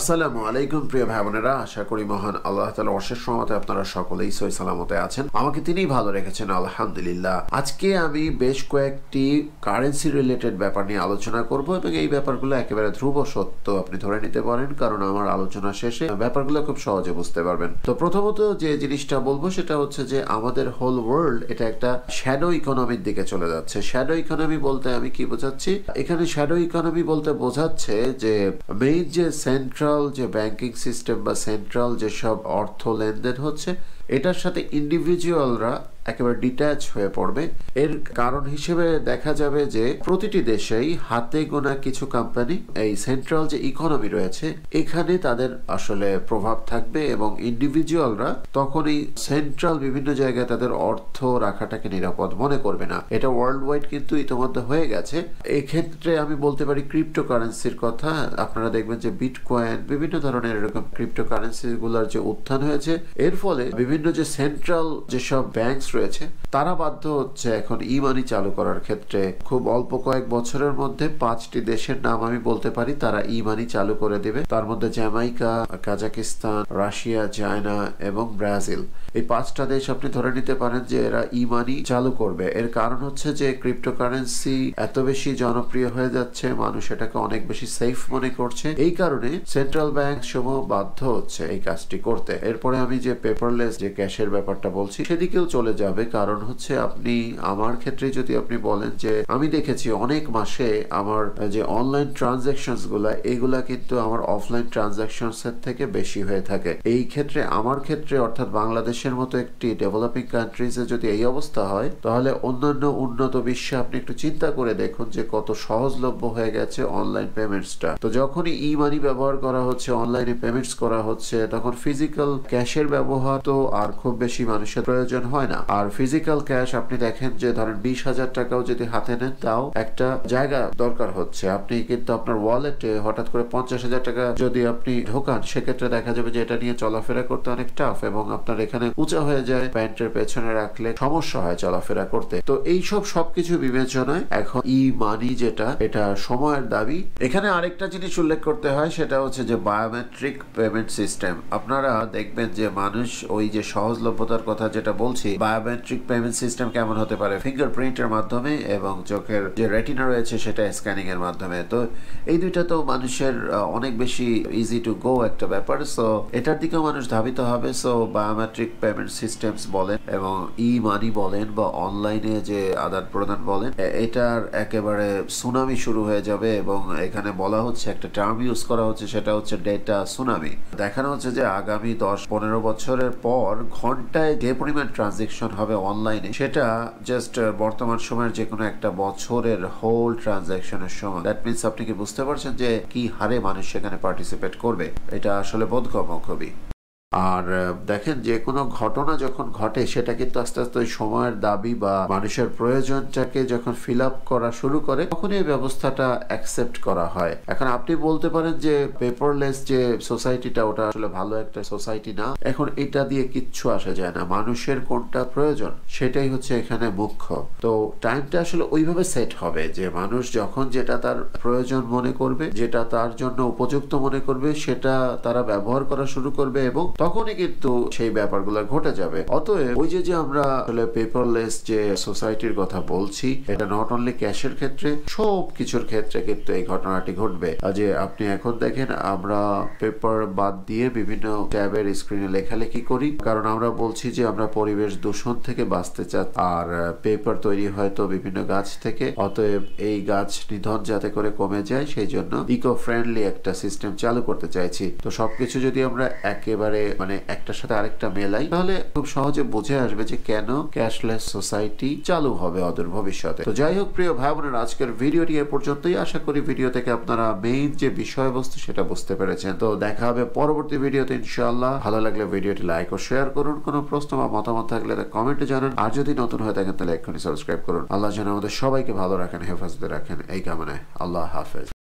আসসালামু আলাইকুম প্রিয় ভাই বোনেরা আশা করি মহান আল্লাহ তালা অশেষ সময় আপনারা সকলেই সই সালামতে আছেন আমাকে তিনি ভালো রেখেছেন আলহামদুলিল্লাহ আজকে আমি বেশ কয়েকটি কারেন্সি রিলেটেড ব্যাপার নিয়ে আলোচনা করব এবং এই ব্যাপারগুলো একেবারে ধ্রুব সত্য আপনি ধরে নিতে পারেন কারণ আমার আলোচনা শেষে ব্যাপারগুলো খুব সহজে বুঝতে পারবেন তো প্রথমত যে জিনিসটা বলবো সেটা হচ্ছে যে আমাদের হোল ওয়ার্ল্ড এটা একটা শ্যাডো ইকোনমির দিকে চলে যাচ্ছে শ্যাডো ইকোনমি বলতে আমি কি বোঝাচ্ছি এখানে শ্যাডো ইকোনমি বলতে বোঝাচ্ছে যে মেইন যে সেন্ট্রাল সেন্ট্রাল যে ব্যাংকিং সিস্টেম বা সেন্ট্রাল যেসব অর্থ লেনদেন হচ্ছে এটার সাথে ইন্ডিভিজুয়ালরা একেবারে ডিট্যাচ হয়ে পড়বে এর কারণ হিসেবে দেখা যাবে যে প্রতিটি দেশেই হাতে গোনা কিছু কোম্পানি এই সেন্ট্রাল যে ইকোনমি রয়েছে এখানে তাদের আসলে প্রভাব থাকবে এবং ইন্ডিভিজুয়ালরা তখনই সেন্ট্রাল বিভিন্ন জায়গায় তাদের অর্থ রাখাটাকে নিরাপদ মনে করবে না এটা ওয়ার্ল্ড ওয়াইড কিন্তু ইতিমধ্যে হয়ে গেছে এক্ষেত্রে আমি বলতে পারি ক্রিপ্টো কারেন্সির কথা আপনারা দেখবেন যে বিটকয়েন বিভিন্ন ধরনের এরকম ক্রিপ্টো গুলার যে উত্থান হয়েছে এর ফলে বিভিন্ন যে সেন্ট্রাল যেসব ব্যাংক রয়েছে তারা বাধ্য হচ্ছে এখন ই মানি চালু করার ক্ষেত্রে খুব অল্প কয়েক বছরের মধ্যে পাঁচটি দেশের নাম আমি বলতে পারি তারা ই মানি চালু করে দেবে তার মধ্যে জ্যামাইকা কাজাকিস্তান রাশিয়া চায়না এবং ব্রাজিল এই পাঁচটা দেশ আপনি ধরে নিতে পারেন যে এরা ই মানি চালু করবে এর কারণ হচ্ছে যে ক্রিপ্টোকারেন্সি এত বেশি জনপ্রিয় হয়ে যাচ্ছে মানুষ এটাকে অনেক বেশি সেফ মনে করছে এই কারণে সেন্ট্রাল ব্যাংক সমূহ বাধ্য হচ্ছে এই কাজটি করতে এরপরে আমি যে পেপারলেস যে ক্যাশের ব্যাপারটা বলছি সেদিকেও চলে যাবে যাবে কারণ হচ্ছে আপনি আমার ক্ষেত্রে যদি আপনি বলেন যে আমি দেখেছি অনেক মাসে আমার যে অনলাইন ট্রানজাকশনস গুলা এগুলা কিন্তু আমার অফলাইন ট্রানজাকশনস এর থেকে বেশি হয়ে থাকে এই ক্ষেত্রে আমার ক্ষেত্রে অর্থাৎ বাংলাদেশের মতো একটি ডেভেলপিং কান্ট্রিজে যদি এই অবস্থা হয় তাহলে অন্যান্য উন্নত বিশ্বে আপনি একটু চিন্তা করে দেখুন যে কত সহজলভ্য হয়ে গেছে অনলাইন পেমেন্টসটা তো যখনই ই মানি ব্যবহার করা হচ্ছে অনলাইনে পেমেন্টস করা হচ্ছে তখন ফিজিক্যাল ক্যাশের ব্যবহার তো আর খুব বেশি মানুষের প্রয়োজন হয় না আর ফিজিক্যাল ক্যাশ আপনি দেখেন যে ধরেন বিশ হাজার টাকাও যদি হাতে নেন তাও একটা জায়গা দরকার হচ্ছে আপনি কিন্তু আপনার ওয়ালেটে হঠাৎ করে পঞ্চাশ হাজার টাকা যদি আপনি ঢোকান সেক্ষেত্রে দেখা যাবে যে এটা নিয়ে চলাফেরা করতে অনেক টাফ এবং আপনার এখানে উঁচা হয়ে যায় প্যান্টের পেছনে রাখলে সমস্যা হয় চলাফেরা করতে তো এইসব সবকিছু বিবেচনায় এখন ই মানি যেটা এটা সময়ের দাবি এখানে আরেকটা জিনিস উল্লেখ করতে হয় সেটা হচ্ছে যে বায়োমেট্রিক পেমেন্ট সিস্টেম আপনারা দেখবেন যে মানুষ ওই যে সহজলভ্যতার কথা যেটা বলছি বায়োমেট্রিক বায়োমেট্রিক পেমেন্ট সিস্টেম কেমন হতে পারে ফিঙ্গারপ্রিন্টের মাধ্যমে এবং চোখের যে রেটিনা রয়েছে সেটা স্ক্যানিং এর মাধ্যমে তো এই দুইটা তো মানুষের অনেক বেশি ইজি টু গো একটা ব্যাপার সো এটার দিকেও মানুষ ধাবিত হবে সো বায়োমেট্রিক পেমেন্ট সিস্টেমস বলেন এবং ই মানি বলেন বা অনলাইনে যে আদান প্রদান বলেন এটার একেবারে সুনামি শুরু হয়ে যাবে এবং এখানে বলা হচ্ছে একটা টার্ম ইউজ করা হচ্ছে সেটা হচ্ছে ডেটা সুনামি দেখানো হচ্ছে যে আগামী দশ পনেরো বছরের পর ঘন্টায় যে পরিমাণ ট্রানজেকশন ট্রানজ্যাকশন হবে অনলাইনে সেটা জাস্ট বর্তমান সময়ের যে কোনো একটা বছরের হোল ট্রানজ্যাকশনের সময় দ্যাট মিনস আপনি কি বুঝতে পারছেন যে কি হারে মানুষ সেখানে পার্টিসিপেট করবে এটা আসলে বোধগম্য খুবই আর দেখেন যে কোনো ঘটনা যখন ঘটে সেটা কিন্তু আস্তে আস্তে ওই সময়ের দাবি বা মানুষের প্রয়োজনটাকে যখন ফিল আপ করা শুরু করে তখন এই ব্যবস্থাটা অ্যাকসেপ্ট করা হয় এখন আপনি বলতে পারেন যে পেপারলেস যে সোসাইটিটা ওটা আসলে ভালো একটা সোসাইটি না এখন এটা দিয়ে কিচ্ছু আসা যায় না মানুষের কোনটা প্রয়োজন সেটাই হচ্ছে এখানে মুখ্য তো টাইমটা আসলে ওইভাবে সেট হবে যে মানুষ যখন যেটা তার প্রয়োজন মনে করবে যেটা তার জন্য উপযুক্ত মনে করবে সেটা তারা ব্যবহার করা শুরু করবে এবং তখনই কিন্তু সেই ব্যাপারগুলো ঘটে যাবে অতএব ওই যে যে আমরা আসলে পেপারলেস যে সোসাইটির কথা বলছি এটা নট অনলি ক্যাশের ক্ষেত্রে সব কিছুর ক্ষেত্রে কিন্তু এই ঘটনাটি ঘটবে যে আপনি এখন দেখেন আমরা পেপার বাদ দিয়ে বিভিন্ন ট্যাবের স্ক্রিনে লেখালেখি করি কারণ আমরা বলছি যে আমরা পরিবেশ দূষণ থেকে বাঁচতে চাই আর পেপার তৈরি হয়তো বিভিন্ন গাছ থেকে অতএব এই গাছ নিধন যাতে করে কমে যায় সেই জন্য ইকো ফ্রেন্ডলি একটা সিস্টেম চালু করতে চাইছি তো সবকিছু যদি আমরা একেবারে মানে একটার সাথে আরেকটা মেলাই তাহলে খুব সহজে বুঝে আসবে যে কেন ক্যাশলেস সোসাইটি চালু হবে অদূর ভবিষ্যতে তো যাই হোক প্রিয় ভাই বোনের আজকের ভিডিওটি এ পর্যন্তই আশা করি ভিডিও থেকে আপনারা মেইন যে বিষয়বস্তু সেটা বুঝতে পেরেছেন তো দেখা হবে পরবর্তী ভিডিওতে ইনশাআল্লাহ ভালো লাগলে ভিডিওটি লাইক ও শেয়ার করুন কোনো প্রশ্ন বা মতামত থাকলে তা কমেন্টে জানান আর যদি নতুন হয়ে থাকেন তাহলে এক্ষুনি সাবস্ক্রাইব করুন আল্লাহ যেন আমাদের সবাইকে ভালো রাখেন হেফাজতে রাখেন এই কামনায় আল্লাহ হাফেজ